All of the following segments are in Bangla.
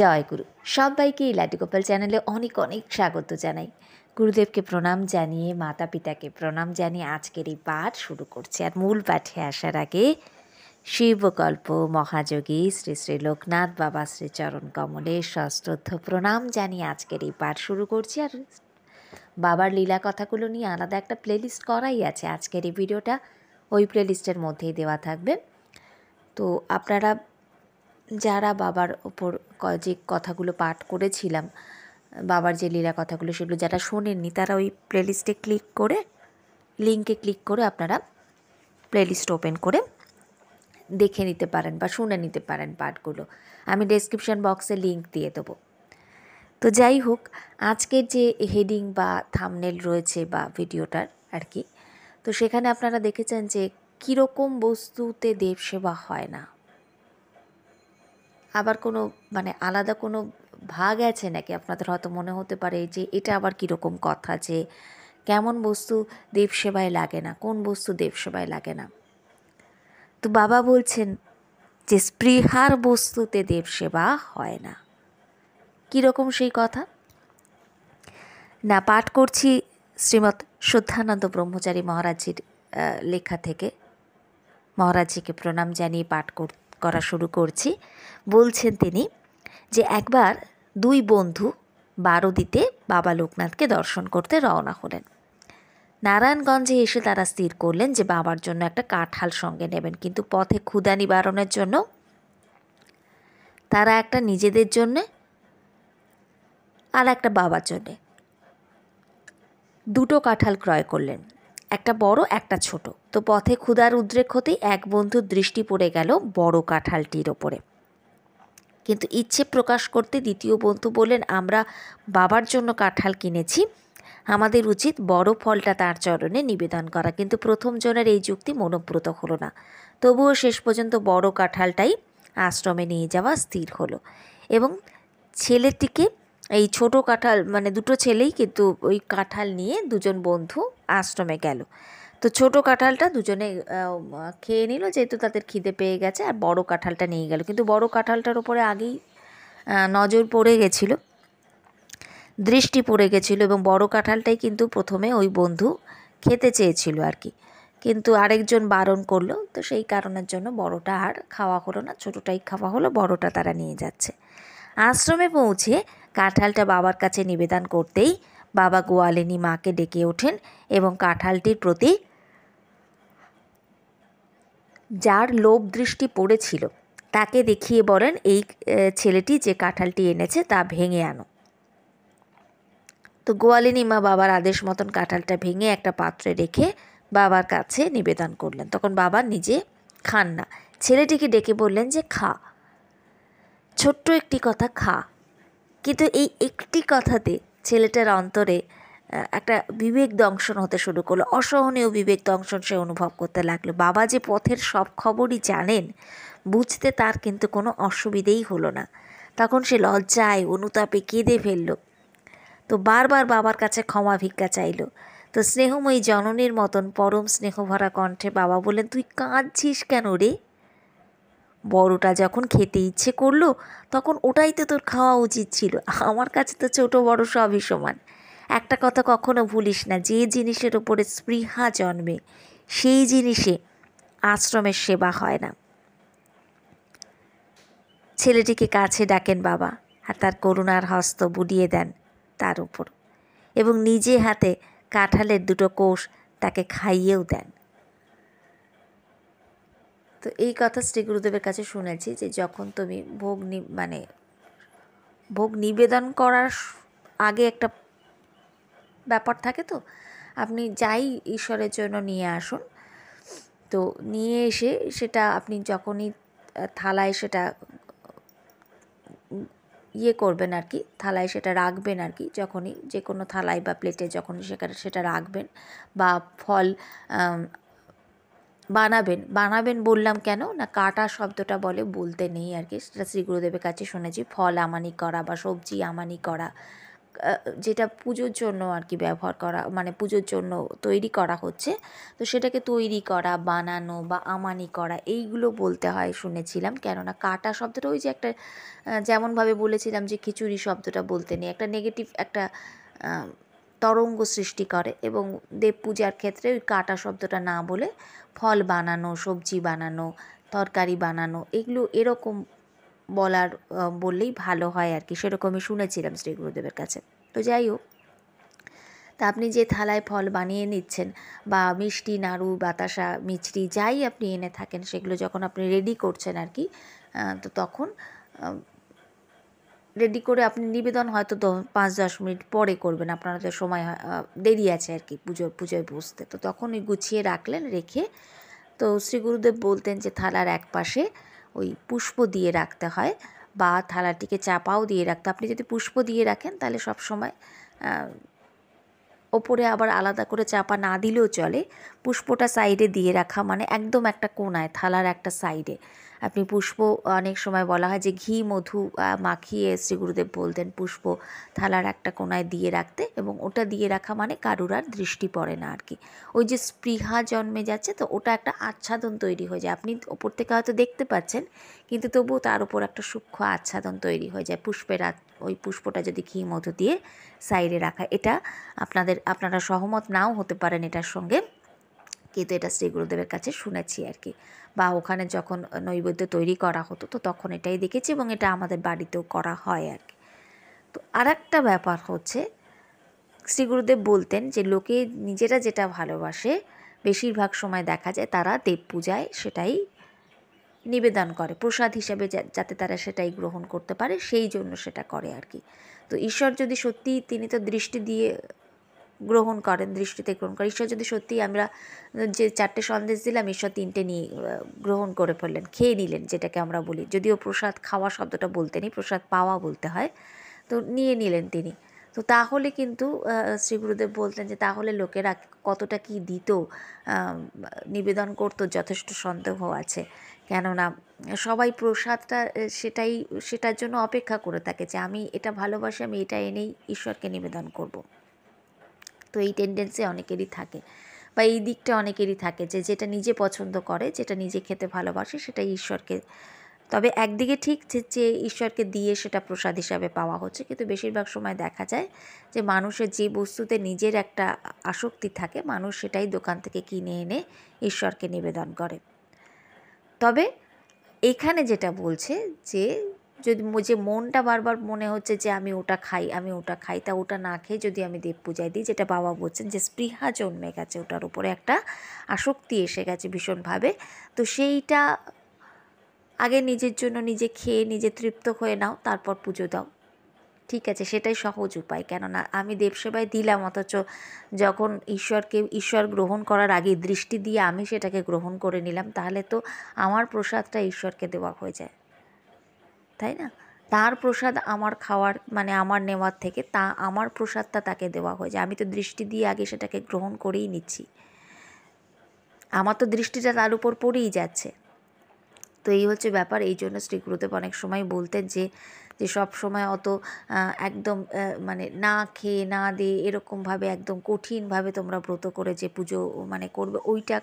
জয় গুরু সবাইকে লাটিগোপাল চ্যানেলে অনেক অনেক স্বাগত জানাই গুরুদেবকে প্রণাম জানিয়ে মাতা পিতাকে প্রণাম জানিয়ে আজকের এই পাঠ শুরু করছে আর মূল পাঠে আসার আগে শিবকল্প মহাযোগী শ্রী শ্রী লোকনাথ বাবা শ্রীচরণ কমলে সশ্রদ্ধ প্রণাম জানিয়ে আজকের এই পাঠ শুরু করছি আর বাবার লীলা কথাগুলো নিয়ে আলাদা একটা প্লেলিস্ট করাই আছে আজকের এই ভিডিওটা ওই প্লেলিস্টের মধ্যেই দেওয়া থাকবে তো আপনারা যারা বাবার ওপর যে কথাগুলো পাঠ করেছিলাম বাবার যে লীলা কথাগুলো সেগুলো যারা শোনেননি তারা ওই প্লেলিস্টে ক্লিক করে লিঙ্কে ক্লিক করে আপনারা প্লেলিস্ট ওপেন করে দেখে নিতে পারেন বা শুনে নিতে পারেন পাঠগুলো আমি ডেসক্রিপশন বক্সে লিঙ্ক দিয়ে দেবো তো যাই হোক আজকের যে হেডিং বা থামনেল রয়েছে বা ভিডিওটার আর কি তো সেখানে আপনারা দেখেছেন যে কীরকম বস্তুতে দেবসেবা হয় না আবার কোনো মানে আলাদা কোনো ভাগ আছে নাকি আপনাদের হয়তো মনে হতে পারে যে এটা আবার কীরকম কথা যে কেমন বস্তু দেবসেবায় লাগে না কোন বস্তু দেবসেবায় লাগে না তো বাবা বলছেন যে স্পৃহার বস্তুতে দেবসেবা হয় না কীরকম সেই কথা না পাঠ করছি শ্রীমৎ শুদ্ধানন্দ ব্রহ্মচারী মহারাজের লেখা থেকে মহারাজজিকে প্রণাম জানিয়ে পাঠ করতে করা শুরু করছি বলছেন তিনি যে একবার দুই বন্ধু বারোদিতে বাবা লোকনাথকে দর্শন করতে রওনা হলেন নারায়ণগঞ্জে এসে তারা স্থির করলেন যে বাবার জন্য একটা কাঁঠাল সঙ্গে নেবেন কিন্তু পথে ক্ষুদা নিবারণের জন্য তারা একটা নিজেদের জন্যে আর একটা বাবার জন্যে দুটো কাঁঠাল ক্রয় করলেন একটা বড় একটা ছোট তো পথে ক্ষুধার উদ্রেক হতেই এক বন্ধুর দৃষ্টি পড়ে গেল বড় কাঁঠালটির ওপরে কিন্তু ইচ্ছে প্রকাশ করতে দ্বিতীয় বন্ধু বললেন আমরা বাবার জন্য কাঁঠাল কিনেছি আমাদের উচিত বড় ফলটা তার চরণে নিবেদন করা কিন্তু প্রথম জনের এই যুক্তি মনোব্রত হলো না তবুও শেষ পর্যন্ত বড় কাঁঠালটাই আশ্রমে নিয়ে যাওয়া স্থির হলো এবং ছেলেটিকে এই ছোট কাঁঠাল মানে দুটো ছেলেই কিন্তু ওই কাঁঠাল নিয়ে দুজন বন্ধু আশ্রমে গেল তো ছোট কাঁঠালটা দুজনে খেয়ে নিল যেহেতু তাদের খিদে পেয়ে গেছে আর বড় কাঁঠালটা নিয়ে গেল কিন্তু বড় কাঁঠালটার ওপরে আগেই নজর পড়ে গেছিল দৃষ্টি পড়ে গেছিলো এবং বড় কাঁঠালটাই কিন্তু প্রথমে ওই বন্ধু খেতে চেয়েছিল আর কি কিন্তু আরেকজন বারণ করলো তো সেই কারণের জন্য বড়টা আর খাওয়া হলো না ছোটোটাই খাওয়া হলো বড়টা তারা নিয়ে যাচ্ছে আশ্রমে পৌঁছে কাঁঠালটা বাবার কাছে নিবেদন করতেই বাবা গোয়ালিনী মাকে ডেকে ওঠেন এবং কাঁঠালটির প্রতি যার লোভ দৃষ্টি পড়েছিল তাকে দেখিয়ে বলেন এই ছেলেটি যে কাঁঠালটি এনেছে তা ভেঙে আনো তো গোয়ালিনী মা বাবার আদেশ মতন কাঁঠালটা ভেঙে একটা পাত্রে রেখে বাবার কাছে নিবেদন করলেন তখন বাবা নিজে খান না ছেলেটিকে ডেকে বললেন যে খা ছোট্ট একটি কথা খা কিন্তু এই একটি কথাতে ছেলেটার অন্তরে একটা বিবেক দংশন হতে শুরু করলো অসহনীয় বিবেক দংশন সে অনুভব করতে লাগলো বাবা যে পথের সব খবরই জানেন বুঝতে তার কিন্তু কোনো অসুবিধেই হলো না তখন সে লজ্জায় অনুতাপে কেঁদে ফেললো তো বারবার বাবার কাছে ক্ষমা ভিক্ষা চাইল তো স্নেহময়ী জননীর মতন পরম স্নেহভরা কণ্ঠে বাবা বললেন তুই কাঁদছিস কেন রে বড়টা যখন খেতে ইচ্ছে করলো তখন ওটাই তো তোর খাওয়া উচিত ছিল আমার কাছে তো ছোট বড় সবই সমান একটা কথা কখনো ভুলিস না যে জিনিসের ওপরে স্পৃহা জন্মে সেই জিনিসে আশ্রমের সেবা হয় না ছেলেটিকে কাছে ডাকেন বাবা আর তার করুণার হস্ত বুডিয়ে দেন তার উপর এবং নিজে হাতে কাঁঠালের দুটো কোষ তাকে খাইয়েও দেন তো এই কথা শ্রী গুরুদেবের কাছে শুনেছি যে যখন তুমি ভোগ নি মানে ভোগ নিবেদন করার আগে একটা ব্যাপার থাকে তো আপনি যাই ঈশ্বরের জন্য নিয়ে আসুন তো নিয়ে এসে সেটা আপনি যখনই থালায় সেটা ইয়ে করবেন আর কি থালায় সেটা রাখবেন আর কি যখনই যে কোনো থালায় বা প্লেটে যখনই সেখানে সেটা রাখবেন বা ফল বানাবেন বানাবেন বললাম কেন না কাটা শব্দটা বলে বলতে নেই আর কি সেটা শ্রী গুরুদেবের কাছে শুনেছি ফল আমানি করা বা সবজি আমানি করা যেটা পুজোর জন্য আর কি ব্যবহার করা মানে পুজোর জন্য তৈরি করা হচ্ছে তো সেটাকে তৈরি করা বানানো বা আমানি করা এইগুলো বলতে হয় শুনেছিলাম কেননা কাটা শব্দটা ওই যে একটা যেমনভাবে বলেছিলাম যে খিচুড়ি শব্দটা বলতে নেই একটা নেগেটিভ একটা তরঙ্গ সৃষ্টি করে এবং দেব পূজার ক্ষেত্রে ওই কাটা শব্দটা না বলে ফল বানানো সবজি বানানো তরকারি বানানো এগুলো এরকম বলার বললেই ভালো হয় আর কি সেরকমই শুনেছিলাম শ্রী গুরুদেবের কাছে তো যাই হোক তা আপনি যে থালায় ফল বানিয়ে নিচ্ছেন বা মিষ্টি নাড়ু বাতাসা মিছরি যাই আপনি এনে থাকেন সেগুলো যখন আপনি রেডি করছেন আর কি তো তখন রেডি করে আপনি নিবেদন হয়তো পাঁচ দশ মিনিট পরে করবেন আপনার তো সময় দেরি আছে আর কি পুজোর পুজোয় বসতে তো তখন ওই গুছিয়ে রাখলেন রেখে তো শ্রী গুরুদেব বলতেন যে থালার এক পাশে ওই পুষ্প দিয়ে রাখতে হয় বা থালাটিকে চাপাও দিয়ে রাখতে আপনি যদি পুষ্প দিয়ে রাখেন তাহলে সব সময় ওপরে আবার আলাদা করে চাপা না দিলেও চলে পুষ্পটা সাইডে দিয়ে রাখা মানে একদম একটা কোনায় থালার একটা সাইডে আপনি পুষ্প অনেক সময় বলা হয় যে ঘি মধু মাখিয়ে শ্রী গুরুদেব বলতেন পুষ্প থালার একটা কোনায় দিয়ে রাখতে এবং ওটা দিয়ে রাখা মানে কারুর আর দৃষ্টি পড়ে না আর কি ওই যে স্পৃহা জন্মে যাচ্ছে তো ওটা একটা আচ্ছাদন তৈরি হয়ে যায় আপনি ওপর থেকে হয়তো দেখতে পাচ্ছেন কিন্তু তবুও তার উপর একটা সূক্ষ্ম আচ্ছাদন তৈরি হয়ে যায় পুষ্পের ওই পুষ্পটা যদি ঘি মধু দিয়ে সাইডে রাখা এটা আপনাদের আপনারা সহমত নাও হতে পারেন এটার সঙ্গে কিন্তু এটা শ্রী গুরুদেবের কাছে শুনেছি আর কি বা ওখানে যখন নৈবেদ্য তৈরি করা হতো তো তখন এটাই দেখেছি এবং এটা আমাদের বাড়িতেও করা হয় আর কি তো আর একটা ব্যাপার হচ্ছে শ্রী গুরুদেব বলতেন যে লোকে নিজেরা যেটা ভালোবাসে বেশিরভাগ সময় দেখা যায় তারা দেব পূজায় সেটাই নিবেদন করে প্রসাদ হিসাবে যাতে তারা সেটাই গ্রহণ করতে পারে সেই জন্য সেটা করে আর কি তো ঈশ্বর যদি সত্যি তিনি তো দৃষ্টি দিয়ে গ্রহণ করেন দৃষ্টিতে গ্রহণ করেন ঈশ্বর যদি সত্যিই আমরা যে চারটে সন্দেশ দিলাম ঈশ্বর তিনটে নিয়ে গ্রহণ করে ফেললেন খেয়ে নিলেন যেটাকে আমরা বলি যদিও প্রসাদ খাওয়া শব্দটা বলতে নেই প্রসাদ পাওয়া বলতে হয় তো নিয়ে নিলেন তিনি তো তাহলে কিন্তু শ্রী গুরুদেব বলতেন যে তাহলে লোকেরা কতটা কি দিত নিবেদন করতো যথেষ্ট সন্দেহ আছে কেননা সবাই প্রসাদটা সেটাই সেটার জন্য অপেক্ষা করে থাকে যে আমি এটা ভালোবাসি আমি এটা এনেই ঈশ্বরকে নিবেদন করবো তো এই টেন্ডেন্সি অনেকেরই থাকে বা এই দিকটা অনেকেরই থাকে যে যেটা নিজে পছন্দ করে যেটা নিজে খেতে ভালোবাসে সেটা ঈশ্বরকে তবে একদিকে ঠিক যে যে ঈশ্বরকে দিয়ে সেটা প্রসাদ হিসাবে পাওয়া হচ্ছে কিন্তু বেশিরভাগ সময় দেখা যায় যে মানুষের যে বস্তুতে নিজের একটা আসক্তি থাকে মানুষ সেটাই দোকান থেকে কিনে এনে ঈশ্বরকে নিবেদন করে তবে এখানে যেটা বলছে যে যদি যে মনটা বারবার মনে হচ্ছে যে আমি ওটা খাই আমি ওটা খাই তা ওটা না খেয়ে যদি আমি দেব পূজায় দিই যেটা বাবা বলছেন যে স্পৃহা জন্মে গেছে ওটার উপরে একটা আসক্তি এসে গেছে ভীষণভাবে তো সেইটা আগে নিজের জন্য নিজে খেয়ে নিজে তৃপ্ত হয়ে নাও তারপর পুজো দাও ঠিক আছে সেটাই সহজ উপায় কেননা আমি দেবসেবায় দিলাম অথচ যখন ঈশ্বরকে ঈশ্বর গ্রহণ করার আগে দৃষ্টি দিয়ে আমি সেটাকে গ্রহণ করে নিলাম তাহলে তো আমার প্রসাদটা ঈশ্বরকে দেওয়া হয়ে যায় তাই না তার প্রসাদ আমার খাওয়ার মানে আমার নেওয়ার থেকে তা আমার প্রসাদটা তাকে দেওয়া হয়েছে আমি তো দৃষ্টি দিয়ে আগে সেটাকে গ্রহণ করেই নিচ্ছি আমার তো দৃষ্টিটা তার উপর পড়েই যাচ্ছে তো এই হচ্ছে ব্যাপার এই জন্য শ্রী গুরুদেব অনেক সময় বলতেন যে যে সব সময় অত একদম মানে না খেয়ে না দিয়ে এরকমভাবে একদম কঠিনভাবে তোমরা ব্রত করে যে পুজো মানে করবে ওইটা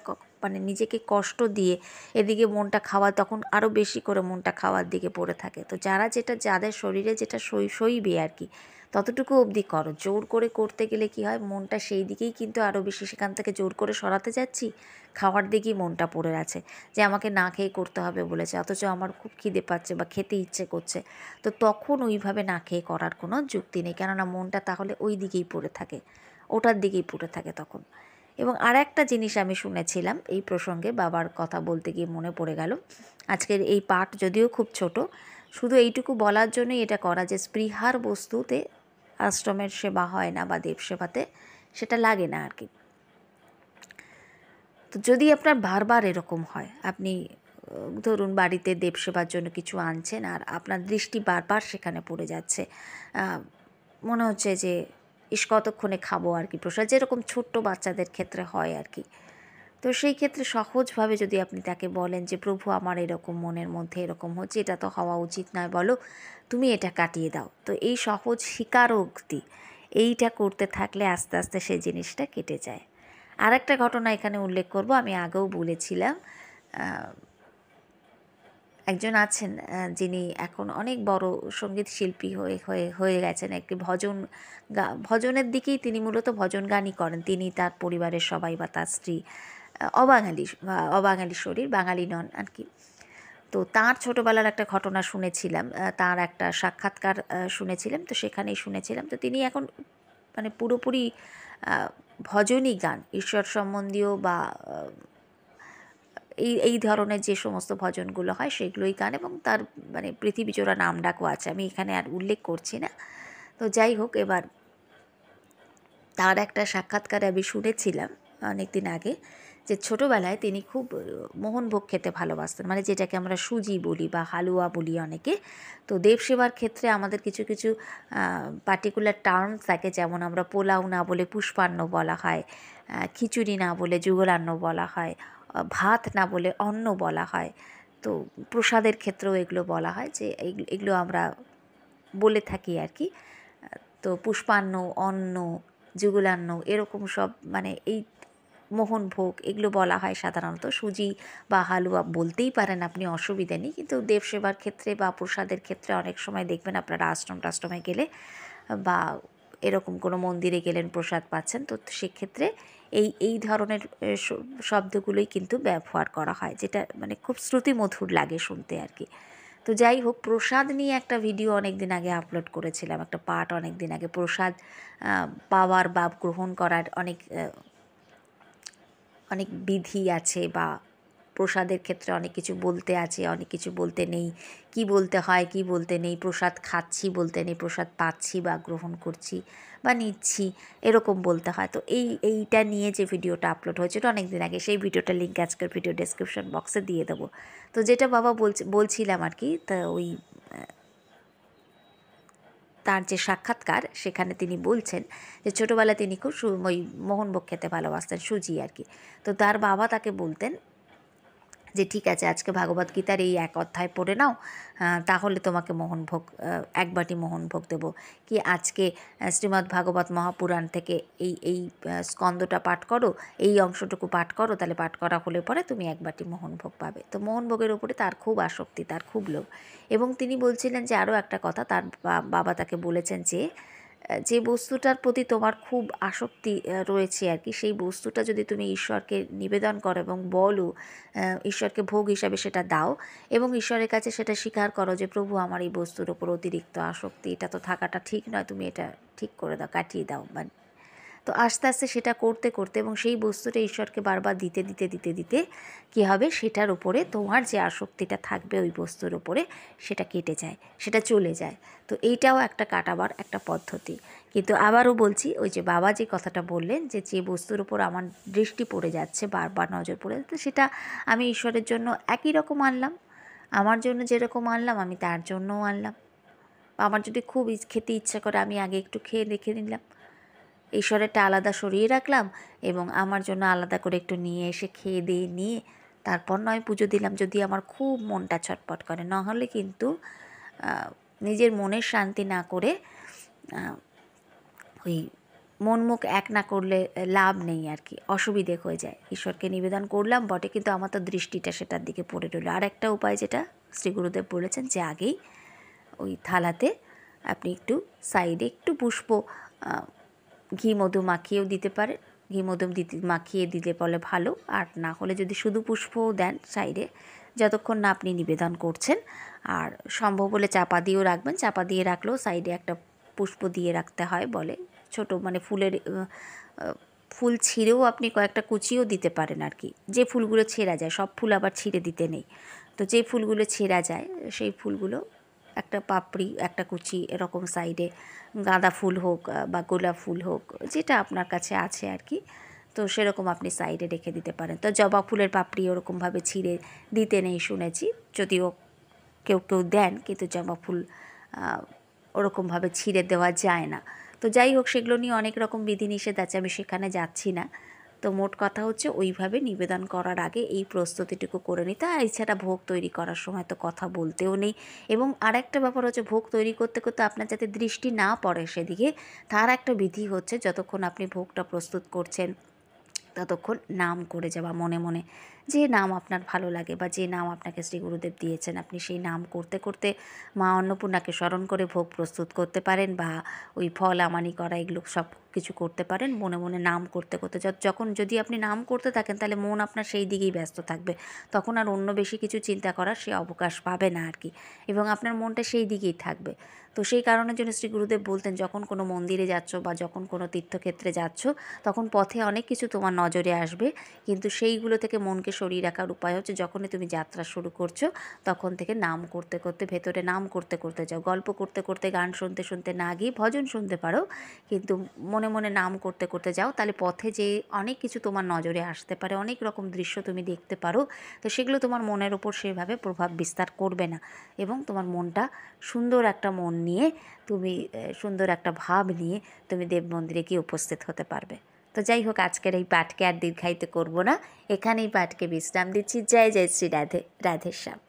মানে নিজেকে কষ্ট দিয়ে এদিকে মনটা খাওয়া তখন আরও বেশি করে মনটা খাওয়ার দিকে পড়ে থাকে তো যারা যেটা যাদের শরীরে যেটা সই সইবে আর কি ততটুকু অবধি করো জোর করে করতে গেলে কি হয় মনটা সেই দিকেই কিন্তু আরও বেশি সেখান থেকে জোর করে সরাতে যাচ্ছি খাওয়ার দিকেই মনটা পড়ে আছে যে আমাকে না খেয়ে করতে হবে বলেছে অথচ আমার খুব খিদে পাচ্ছে বা খেতে ইচ্ছে করছে তো তখন ওইভাবে না খেয়ে করার কোনো যুক্তি নেই কেননা মনটা তাহলে ওই দিকেই পড়ে থাকে ওটার দিকেই পড়ে থাকে তখন এবং আর একটা জিনিস আমি শুনেছিলাম এই প্রসঙ্গে বাবার কথা বলতে গিয়ে মনে পড়ে গেল আজকের এই পাঠ যদিও খুব ছোট শুধু এইটুকু বলার জন্যই এটা করা যে স্পৃহার বস্তুতে আশ্রমের সেবা হয় না বা দেব সেবাতে সেটা লাগে না আর কি তো যদি আপনার বারবার এরকম হয় আপনি ধরুন বাড়িতে দেবসেবার জন্য কিছু আনছেন আর আপনার দৃষ্টি বারবার সেখানে পড়ে যাচ্ছে মনে হচ্ছে যে ইস কতক্ষণে খাবো আর কি প্রসাদ যেরকম ছোট্ট বাচ্চাদের ক্ষেত্রে হয় আর কি তো সেই ক্ষেত্রে সহজভাবে যদি আপনি তাকে বলেন যে প্রভু আমার এরকম মনের মধ্যে এরকম হচ্ছে এটা তো হওয়া উচিত নয় বলো তুমি এটা কাটিয়ে দাও তো এই সহজ স্বীকারোক্তি এইটা করতে থাকলে আস্তে আস্তে সেই জিনিসটা কেটে যায় আর একটা ঘটনা এখানে উল্লেখ করব আমি আগেও বলেছিলাম একজন আছেন যিনি এখন অনেক বড় সঙ্গীত শিল্পী হয়ে হয়ে হয়ে গেছেন একটি ভজন ভজনের দিকেই তিনি মূলত ভজন গানই করেন তিনি তার পরিবারের সবাই বা তার স্ত্রী অবাঙালি অবাঙালি শরীর বাঙালি নন আর কি তো তার ছোটোবেলার একটা ঘটনা শুনেছিলাম তার একটা সাক্ষাৎকার শুনেছিলাম তো সেখানেই শুনেছিলাম তো তিনি এখন মানে পুরোপুরি ভজনই গান ঈশ্বর সম্বন্ধীয় বা এই এই ধরনের যে সমস্ত ভজনগুলো হয় সেগুলোই গান এবং তার মানে পৃথিবীজোড়া নাম ডাকও আছে আমি এখানে আর উল্লেখ করছি না তো যাই হোক এবার তার একটা সাক্ষাৎকার আমি শুনেছিলাম অনেক দিন আগে যে ছোটোবেলায় তিনি খুব মোহনভোগ খেতে ভালোবাসতেন মানে যেটাকে আমরা সুজি বলি বা হালুয়া বলি অনেকে তো দেবসেবার ক্ষেত্রে আমাদের কিছু কিছু পার্টিকুলার টার্মস থাকে যেমন আমরা পোলাও না বলে পুষ্পান্ন বলা হয় খিচুড়ি না বলে যুগলান্ন বলা হয় ভাত না বলে অন্ন বলা হয় তো প্রসাদের ক্ষেত্রেও এগুলো বলা হয় যে এগুলো আমরা বলে থাকি আর কি তো পুষ্পান্ন অন্ন যুগলান্ন এরকম সব মানে এই মোহনভোগ এগুলো বলা হয় সাধারণত সুজি বা হালুয়া বলতেই পারেন আপনি অসুবিধা নেই কিন্তু দেবসেবার ক্ষেত্রে বা প্রসাদের ক্ষেত্রে অনেক সময় দেখবেন আপনারা আশ্রম টাশ্রমে গেলে বা এরকম কোনো মন্দিরে গেলেন প্রসাদ পাচ্ছেন তো সেক্ষেত্রে এই এই ধরনের শব্দগুলোই কিন্তু ব্যবহার করা হয় যেটা মানে খুব শ্রুতিমধুর লাগে শুনতে আর কি তো যাই হোক প্রসাদ নিয়ে একটা ভিডিও অনেক দিন আগে আপলোড করেছিলাম একটা পাঠ অনেক দিন আগে প্রসাদ পাওয়ার বা গ্রহণ করার অনেক অনেক বিধি আছে বা প্রসাদের ক্ষেত্রে অনেক কিছু বলতে আছে অনেক কিছু বলতে নেই কি বলতে হয় কি বলতে নেই প্রসাদ খাচ্ছি বলতে নেই প্রসাদ পাচ্ছি বা গ্রহণ করছি বা নিচ্ছি এরকম বলতে হয় তো এই এইটা নিয়ে যে ভিডিওটা আপলোড হয়েছে এটা অনেক দিন আগে সেই ভিডিওটা লিঙ্ক আজকের ভিডিও ডেসক্রিপশন বক্সে দিয়ে দেবো তো যেটা বাবা বলছিলাম আর কি তা ওই তার যে সাক্ষাৎকার সেখানে তিনি বলছেন যে ছোটোবেলা তিনি খুব ওই মোহনভোগ খেতে ভালোবাসতেন সুজি আর কি তো তার বাবা তাকে বলতেন যে ঠিক আছে আজকে ভাগবত গীতার এই এক অধ্যায় পড়ে নাও তাহলে তোমাকে মোহনভোগ এক বাটি মোহনভোগ দেব কি আজকে শ্রীমৎ ভাগবত মহাপুরাণ থেকে এই এই স্কন্দটা পাঠ করো এই অংশটুকু পাঠ করো তাহলে পাঠ করা হলে পরে তুমি এক বাটি মোহনভোগ পাবে তো মোহনভোগের ওপরে তার খুব আসক্তি তার খুব লোভ এবং তিনি বলছিলেন যে আরও একটা কথা তার বাবা তাকে বলেছেন যে যে বস্তুটার প্রতি তোমার খুব আসক্তি রয়েছে আর কি সেই বস্তুটা যদি তুমি ঈশ্বরকে নিবেদন করো এবং বলো ঈশ্বরকে ভোগ হিসাবে সেটা দাও এবং ঈশ্বরের কাছে সেটা স্বীকার করো যে প্রভু আমার এই বস্তুর ওপর অতিরিক্ত আসক্তি এটা তো থাকাটা ঠিক নয় তুমি এটা ঠিক করে দাও কাটিয়ে দাও মানে তো আস্তে আস্তে সেটা করতে করতে এবং সেই বস্তুটা ঈশ্বরকে বারবার দিতে দিতে দিতে দিতে কি হবে সেটার উপরে তোমার যে আসক্তিটা থাকবে ওই বস্তুর উপরে সেটা কেটে যায় সেটা চলে যায় তো এইটাও একটা কাটাবার একটা পদ্ধতি কিন্তু আবারও বলছি ওই যে বাবা যে কথাটা বললেন যে যে বস্তুর উপর আমার দৃষ্টি পড়ে যাচ্ছে বারবার নজর পড়ে যাচ্ছে সেটা আমি ঈশ্বরের জন্য একই রকম আনলাম আমার জন্য যেরকম আনলাম আমি তার জন্যও আনলাম আমার যদি খুব খেতে ইচ্ছা করে আমি আগে একটু খেয়ে দেখে নিলাম ঈশ্বরেরটা আলাদা সরিয়ে রাখলাম এবং আমার জন্য আলাদা করে একটু নিয়ে এসে খেয়ে দিয়ে নিয়ে তারপর নয় পুজো দিলাম যদি আমার খুব মনটা ছটপট করে নাহলে কিন্তু নিজের মনের শান্তি না করে ওই মন মুখ এক না করলে লাভ নেই আর কি অসুবিধে হয়ে যায় ঈশ্বরকে নিবেদন করলাম বটে কিন্তু আমার তো দৃষ্টিটা সেটার দিকে পড়ে রইল আর একটা উপায় যেটা শ্রী গুরুদেব বলেছেন যে আগেই ওই থালাতে আপনি একটু সাইডে একটু পুষ্প ঘি মধু মাখিয়েও দিতে পারে ঘি মধু দিতে মাখিয়ে দিলে বলে ভালো আর না হলে যদি শুধু পুষ্পও দেন সাইডে যতক্ষণ না আপনি নিবেদন করছেন আর সম্ভব হলে চাপা দিয়েও রাখবেন চাপা দিয়ে রাখলেও সাইডে একটা পুষ্প দিয়ে রাখতে হয় বলে ছোট মানে ফুলের ফুল ছিঁড়েও আপনি কয়েকটা কুচিও দিতে পারেন আর কি যে ফুলগুলো ছেঁড়া যায় সব ফুল আবার ছিঁড়ে দিতে নেই তো যে ফুলগুলো ছেঁড়া যায় সেই ফুলগুলো একটা পাপড়ি একটা কুচি এরকম সাইডে গাঁদা ফুল হোক বা গোলাপ ফুল হোক যেটা আপনার কাছে আছে আর কি তো সেরকম আপনি সাইডে রেখে দিতে পারেন তো জবা ফুলের পাপড়ি ওরকমভাবে ছিঁড়ে দিতে নেই শুনেছি যদিও কেউ কেউ দেন কিন্তু জবা ফুল ওরকমভাবে ছিঁড়ে দেওয়া যায় না তো যাই হোক সেগুলো নিয়ে অনেক রকম বিধিনিষেধ আছে আমি সেখানে যাচ্ছি না তো মোট কথা হচ্ছে ওইভাবে নিবেদন করার আগে এই প্রস্তুতিটুকু করে নিতে আর এছাড়া ভোগ তৈরি করার সময় তো কথা বলতেও নেই এবং আরেকটা ব্যাপার হচ্ছে ভোগ তৈরি করতে করতে আপনার যাতে দৃষ্টি না পড়ে সেদিকে তার একটা বিধি হচ্ছে যতক্ষণ আপনি ভোগটা প্রস্তুত করছেন ততক্ষণ নাম করে যাওয়া মনে মনে যে নাম আপনার ভালো লাগে বা যে নাম আপনাকে শ্রী গুরুদেব দিয়েছেন আপনি সেই নাম করতে করতে মা অন্নপূর্ণাকে স্মরণ করে ভোগ প্রস্তুত করতে পারেন বা ওই ফল আমানি করা এগুলো সব কিছু করতে পারেন মনে মনে নাম করতে করতে যখন যদি আপনি নাম করতে থাকেন তাহলে মন আপনার সেই দিকেই ব্যস্ত থাকবে তখন আর অন্য বেশি কিছু চিন্তা করার সে অবকাশ পাবে না আর কি এবং আপনার মনটা সেই দিকেই থাকবে তো সেই কারণের জন্য শ্রী গুরুদেব বলতেন যখন কোনো মন্দিরে যাচ্ছ বা যখন কোনো তীর্থক্ষেত্রে যাচ্ছ তখন পথে অনেক কিছু তোমার নজরে আসবে কিন্তু সেইগুলো থেকে মনকে সরিয়ে রাখার উপায় হচ্ছে যখনই তুমি যাত্রা শুরু করছো তখন থেকে নাম করতে করতে ভেতরে নাম করতে করতে যাও গল্প করতে করতে গান শুনতে শুনতে না গিয়ে ভজন শুনতে পারো কিন্তু মনে মনে নাম করতে করতে যাও তাহলে পথে যে অনেক কিছু তোমার নজরে আসতে পারে অনেক রকম দৃশ্য তুমি দেখতে পারো তো সেগুলো তোমার মনের ওপর সেভাবে প্রভাব বিস্তার করবে না এবং তোমার মনটা সুন্দর একটা মন নিয়ে তুমি সুন্দর একটা ভাব নিয়ে তুমি দেব মন্দিরে গিয়ে উপস্থিত হতে পারবে তো যাই হোক আজকের এই পাঠকে আর দীর্ঘায়িত করব না এখানেই পাঠকে বিশ্রাম দিচ্ছি জয় জয় শ্রী রাধে রাধেশ্যাম